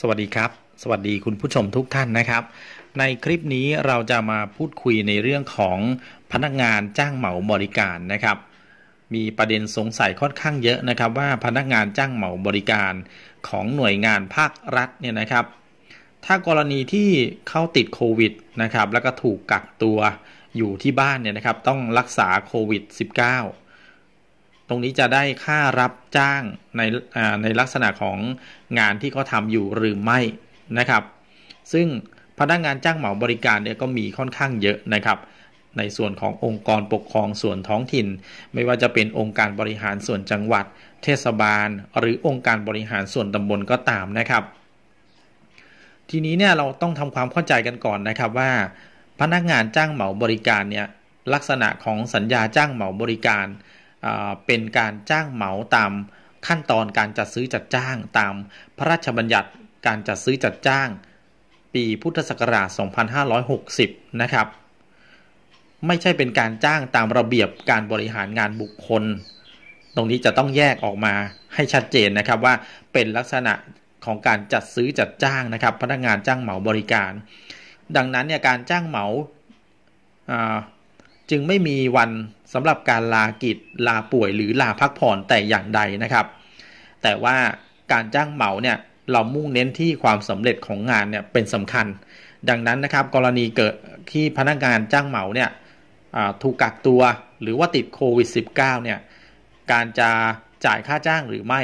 สวัสดีครับ สวัสดีคุณผู้ชมทุกท่านนะครับ ในคลิปนี้เราจะมาพูดคุยในเรื่องของพนักงานจ้างเหมาบริการนะครับมีประเด็นสงสัยค่อนข้างเยอะนะครับ ว่าพนักงานจ้างเหมาบริการ ของหน่วยงานภาครัฐเนี่ยนะครับ ถ้ากรณีที่เข้าติดโควิดนะครับแล้วก็ถูกกักตัวอยู่ที่บ้านเนี่ยนะครับต้องรักษาโควิด -19 ตรงนี้จะได้ค่ารับจ้างในในลักษณะของงานที่เขาทำอยู่หรือไม่นะครับซึ่งพนักงานจ้างเหมาบริการเนี่ยก็มีค่อนข้างเยอะนะครับ ในส่วนขององค์กรปกครองส่วนท้องถิ่น ไม่ว่าจะเป็นองค์การบริหารส่วนจังหวัดเทศบาลหรือองค์การบริหารส่วนตำบลก็ตามนะครับ ทีนี้เนี่ยเราต้องทำความเข้าใจกันก่อนนะครับว่า พนักงานจ้างเหมาบริการเนี่ยลักษณะของสัญญาจ้างเหมาบริการเป็นการจ้างเหมาตามขั้นตอนการจัดซื้อจัดจ้างตามพระราชบัญญัติการจัดซื้อจัดจ้าง ปีพุทธศักราช 2560 นะครับ ไม่ใช่เป็นการจ้างตามระเบียบการบริหารงานบุคคล ตรงนี้จะต้องแยกออกมาให้ชัดเจนนะครับว่าเป็นลักษณะของการจัดซื้อจัดจ้างนะครับ พนักงานจ้างเหมาบริการ ดังนั้นเนี่ยการจ้างเหมาจึงไม่มีวันสำหรับการลากิจลาป่วย หรือลาพักผ่อนแต่อย่างใดนะครับ แต่ว่าการจ้างเหมาเนี่ยเรามุ่งเน้นที่ความสำเร็จของงานเนี่ยเป็นสำคัญ ดังนั้นนะครับ กรณีเกิดที่พนักงานจ้างเหมาเนี่ยถูกกักตัวหรือว่าติดโควิด -19 เนี่ยการจะจ่ายค่าจ้างหรือไม่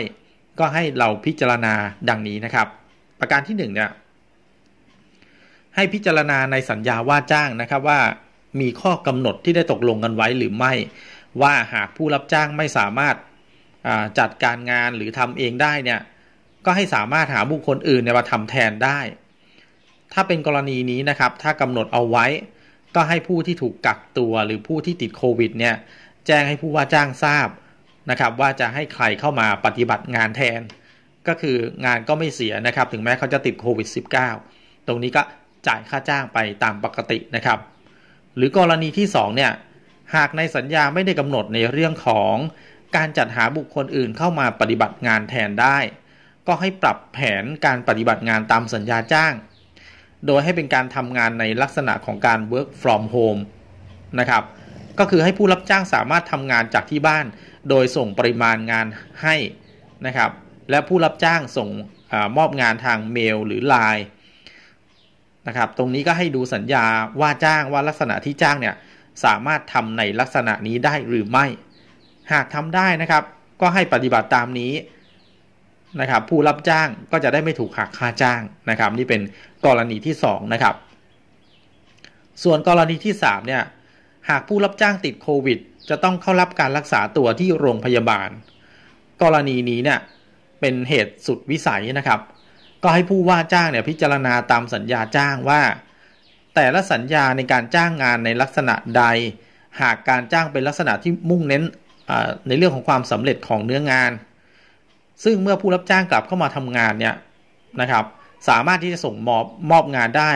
ก็ให้เราพิจารณาดังนี้นะครับ ประการที่1เนี่ยให้พิจารณาในสัญญาว่าจ้างนะครับว่ามีข้อกำหนดที่ได้ตกลงกันไว้หรือไม่ ว่าหากผู้รับจ้างไม่สามารถจัดการงานหรือทำเองได้เนี่ยก็ให้สามารถหาบุคคลอื่นมาทำแทนได้ ถ้าเป็นกรณีนี้นะครับ ถ้ากำหนดเอาไว้ก็ให้ผู้ที่ถูกกักตัวหรือผู้ที่ติดโควิดเนี่ย แจ้งให้ผู้ว่าจ้างทราบนะครับ ว่าจะให้ใครเข้ามาปฏิบัติงานแทน ก็คืองานก็ไม่เสียนะครับถึงแม้เขาจะติดโควิด -19 ตรงนี้ก็จ่ายค่าจ้างไปตามปกตินะครับหรือกรณีที่2เนี่ย หากในสัญญาไม่ได้กำหนดในเรื่องของการจัดหาบุคคลอื่นเข้ามาปฏิบัติงานแทนได้ ก็ให้ปรับแผนการปฏิบัติงานตามสัญญาจ้าง โดยให้เป็นการทำงานในลักษณะของการ work from home นะครับ ก็คือให้ผู้รับจ้างสามารถทำงานจากที่บ้าน โดยส่งปริมาณงานให้นะครับ และผู้รับจ้างส่งอมอบงานทางเมลหรือไลน์นะครับตรงนี้ก็ให้ดูสัญญาว่าจ้างว่าลักษณะที่จ้างเนี่ยสามารถทำในลักษณะนี้ได้หรือไม่ หากทำได้นะครับ ก็ให้ปฏิบัติตามนี้นะครับ ผู้รับจ้างก็จะได้ไม่ถูกหักค่าจ้างนะครับ นี่เป็นกรณีที่ 2 นะครับ ส่วนกรณีที่ 3เนี่ยหากผู้รับจ้างติดโควิด จะต้องเข้ารับการรักษาตัวที่โรงพยาบาล กรณีนี้เนี่ยเป็นเหตุสุดวิสัยนะครับ็ให้ผู้ว่าจ้างเนี่ยพิจารณาตามสัญญาจ้างว่า แต่ละสัญญาในการจ้างงานในลักษณะใด หากการจ้างเป็นลักษณะที่มุ่งเน้นในเรื่องของความสำเร็จของเนื้องาน ซึ่งเมื่อผู้รับจ้างกลับเข้ามาทำงานเนี่ยนะครับสามารถที่จะส่งมอบมอบงานได้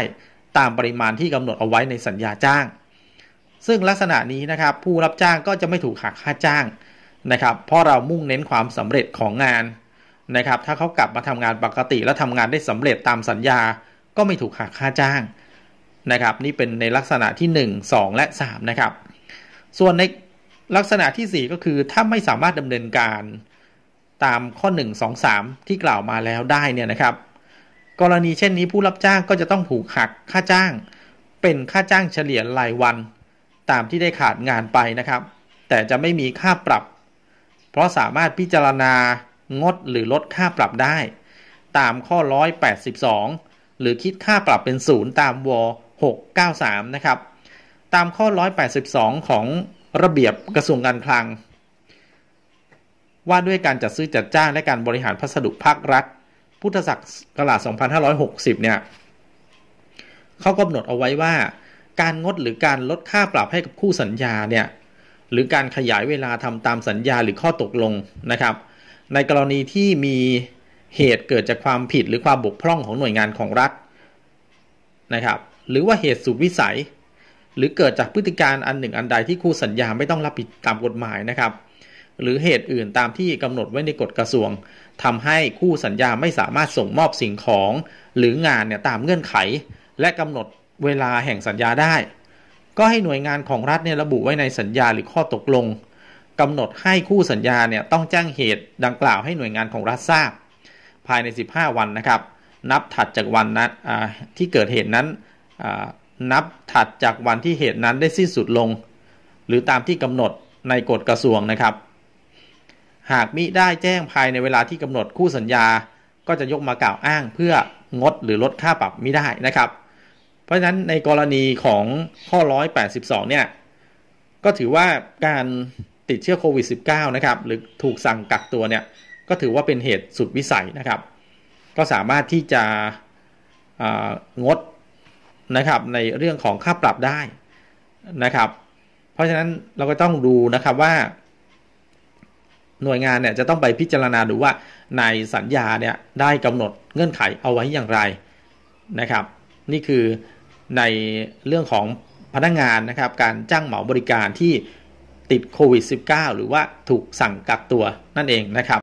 ตามปริมาณที่กำหนดเอาไว้ในสัญญาจ้าง ซึ่งลักษณะนี้นะครับผู้รับจ้างก็จะไม่ถูกหักค่าจ้างนะครับเพราะเรามุ่งเน้นความสำเร็จของงานนะครับถ้าเขากลับมาทำงานปกติและทำงานได้สำเร็จตามสัญญาก็ไม่ถูกหักค่าจ้างนะครับนี่เป็นในลักษณะที่ 1 2 และ3นะครับส่วนในลักษณะที่ 4 ก็คือ ถ้าไม่สามารถดำเนินการตามข้อ 1 2 3 ที่กล่าวมาแล้วได้เนี่ยนะครับกรณีเช่นนี้ผู้รับจ้างก็จะต้องผูกหักค่าจ้างเป็นค่าจ้างเฉลี่ยรายวัน ตามที่ได้ขาดงานไปนะครับแต่จะไม่มีค่าปรับ เพราะสามารถพิจารณางดหรือลดค่าปรับได้ ตามข้อ 182 หรือคิดค่าปรับเป็นศูนย์ตามว 693 นะครับ ตามข้อ 182 ของระเบียบกระทรวงการคลัง ว่าด้วยการจัดซื้อจัดจ้างและการบริหารพัสดุภาครัฐพุทธศักราช2560 เนี่ยเขากำหนดเอาไว้ว่า การงดหรือการลดค่าปรับให้กับคู่สัญญาเนี่ย หรือการขยายเวลาทำตามสัญญาหรือข้อตกลงนะครับในกรณีที่มีเหตุเกิดจากความผิดหรือความบกพร่องของหน่วยงานของรัฐนะครับหรือว่าเหตุสุดวิสัย หรือเกิดจากพฤติการอันหนึ่งอันใดที่คู่สัญญาไม่ต้องรับผิดตามกฎหมายนะครับ หรือเหตุอื่นตามที่กำหนดไว้ในกฎกระทรวง ทำให้คู่สัญญาไม่สามารถส่งมอบสิ่งของหรืองานเนี่ยตามเงื่อนไข และกำหนดเวลาแห่งสัญญาได้ ก็ให้หน่วยงานของรัฐเนี่ยระบุไว้ในสัญญาหรือข้อตกลงกำหนดให้คู่สัญญาเนี่ยต้องแจ้งเหตุดังกล่าวให้หน่วยงานของรัฐทราบ ภายใน 15 วันนะครับ นับถัดจากวันนั้นที่เกิดเหตุนั้นนับถัดจากวันที่เหตุนั้นได้สิ้นสุดลง หรือตามที่กำหนดในกฎกระทรวงนะครับ หากมิได้แจ้งภายในเวลาที่กำหนดคู่สัญญา ก็จะยกมากล่าวอ้างเพื่องดหรือลดค่าปรับมิได้นะครับเพราะฉะนั้นในกรณีของข้อ182เนี่ยก็ถือว่าการติดเชื้อโควิด -19 นะครับหรือถูกสั่งกักตัวเนี่ยก็ถือว่าเป็นเหตุสุดวิสัยนะครับ ก็สามารถที่จะงดนะครับในเรื่องของค่าปรับได้นะครับ เพราะฉะนั้นเราก็ต้องดูนะครับว่า หน่วยงานเนี่ยจะต้องไปพิจารณาดูว่าในสัญญาเนี่ยได้กำหนดเงื่อนไขเอาไว้อย่างไรนะครับ นี่คือในเรื่องของพนักงงานนะครับ การจ้างเหมาบริการที่ติดโควิด -19 หรือว่าถูกสั่งกักตัวนั่นเองนะครับ